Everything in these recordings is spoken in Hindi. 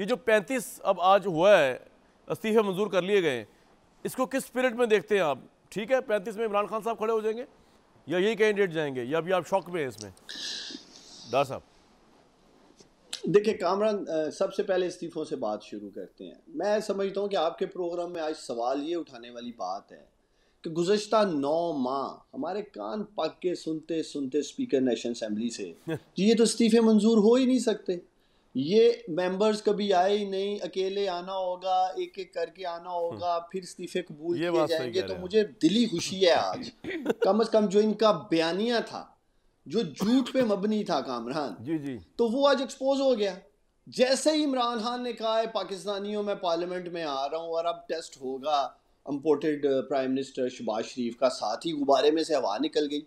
ये जो पैंतीस अब आज हुआ है इस्तीफे मंजूर कर लिए गए इसको किस स्पिरिट में देखते हैं आप ठीक है पैंतीस में इमरान खान साहब खड़े हो जाएंगे या यही कैंडिडेट जाएंगे या अभी आप शौक में हैं इसमें डार साहब देखिए कामरान सबसे पहले इस्तीफ़ों से बात शुरू करते हैं मैं समझता हूँ कि आपके प्रोग्राम में आज सवाल ये उठाने वाली बात है कि गुजशत नौ माह हमारे कान पक के सुनते सुनते स्पीकर नेशनल असम्बली से जी ये तो इस्तीफ़े मंजूर हो ही नहीं सकते ये मेंबर्स कभी आए ही नहीं अकेले आना होगा एक एक करके आना हम्म। होगा फिर इस्तीफे कबूल किए जाएंगे तो मुझे दिली खुशी है आज कम अज कम जो इनका बयानिया था जो झूठ पे मबनी था कामरान जी जी तो वो आज एक्सपोज हो गया जैसे ही इमरान खान ने कहा है पाकिस्तानियों में पार्लियामेंट में आ रहा हूँ और अब टेस्ट होगा imported prime minister Shabaz Sharif का साथ ही गुब्बारे में से हवा निकल गई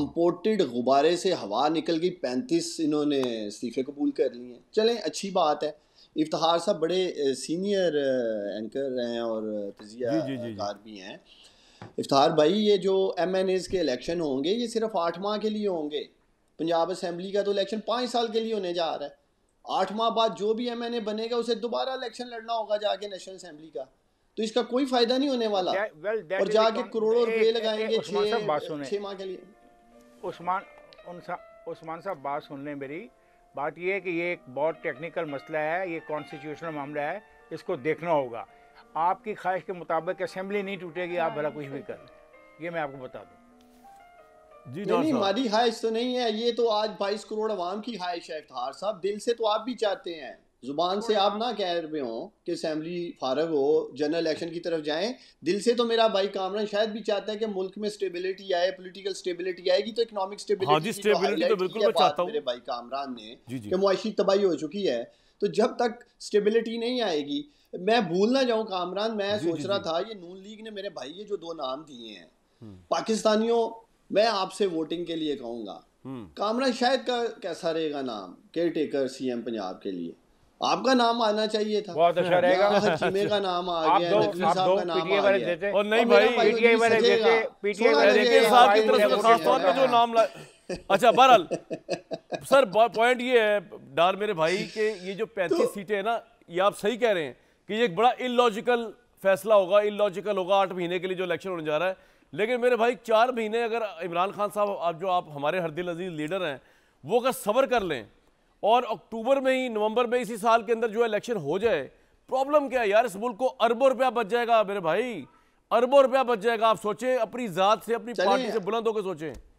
इम्पोर्टेड गुब्बारे से हवा निकल गई पैंतीस इन्होंने इस्तीफ़े कबूल कर लिए हैं चलें अच्छी बात है इफ्तार साहब बड़े सीनियर एंकर हैं और तजियाकार भी हैं इफ्तार भाई ये जो एम एन एज़ के इलेक्शन होंगे ये सिर्फ आठ माह के लिए होंगे पंजाब असम्बली का तो इलेक्शन पाँच साल के लिए होने जा रहा है आठ माह बाद जो भी एम एन ए बनेगा उसे दोबारा इलेक्शन लड़ना होगा जाके नेशनल असम्बली का तो इसका कोई फायदा नहीं होने वाला well, और जाके करोड़ों रुपए लगाएंगे छः माह के लिए उस्मान उस्मान साहब बात सुन लें मेरी बात यह है कि ये एक बहुत टेक्निकल मसला है ये कॉन्स्टिट्यूशनल मामला है इसको देखना होगा आपकी ख्वाहिश के मुताबिक असेंबली नहीं टूटेगी आप भला कुछ भी कर ये मैं आपको बता दूँ जी नहीं, नहीं हमारी ख्वाहिश तो नहीं है ये तो आज बाईस करोड़ अवाम की ख्वाहिश है इफ्तार साहब दिल से तो आप भी चाहते हैं ज़ुबान से आप ना कह रहे हो कि असम्बली फारग हो जनरल इलेक्शन की तरफ जाएं दिल से तो मेरा भाई कामरान शायद भी चाहता है कि मुल्क में स्टेबिलिटी आए पॉलिटिकल स्टेबिलिटी आएगी तो इकोनॉमिक स्टेबिलिटी हाँ तो, तो बिल्कुल चाहता मेरे भाई कामरान ने कि मुआशी तबाही हो चुकी है तो जब तक स्टेबिलिटी नहीं आएगी मैं भूल ना जाऊँ कामरान मैं सोच रहा था ये नून लीग ने मेरे भाई ये जो दो नाम दिए हैं हम्म। पाकिस्तानियों मैं आपसे वोटिंग के लिए कहूँगा हम्म। कामरान शायद का कैसा रहेगा नाम केयर टेकर सी पंजाब के लिए आपका नाम आना चाहिए था बहुत अच्छा रहेगा चीमे का नाम आ गया दो, आप दो नाम आ गया और नहीं तो भाई वाले देते पीटीआई वाले देते साहब की तरफ से खास तौर पे जो नाम ला अच्छा बहरहाल सर पॉइंट ये है डार मेरे भाई के ये जो पैंतीस तो- सीटें हैं ना ये आप सही कह रहे हैं कि ये एक बड़ा इलॉजिकल फैसला होगा इलॉजिकल होगा आठ महीने के लिए जो इलेक्शन होने जा रहा है लेकिन मेरे भाई चार महीने अगर इमरान खान साहब आप जो आप हमारे हरदिल अजीज लीडर हैं वो अगर सबर कर लें और अक्टूबर में ही नवंबर में इसी साल के अंदर जो इलेक्शन हो जाए प्रॉब्लम क्या है यार इस मुल्क को अरबों रुपया बच जाएगा मेरे भाई अरबों रुपया बच जाएगा आप सोचें अपनी जात से अपनी पार्टी से बुलंद होकर सोचें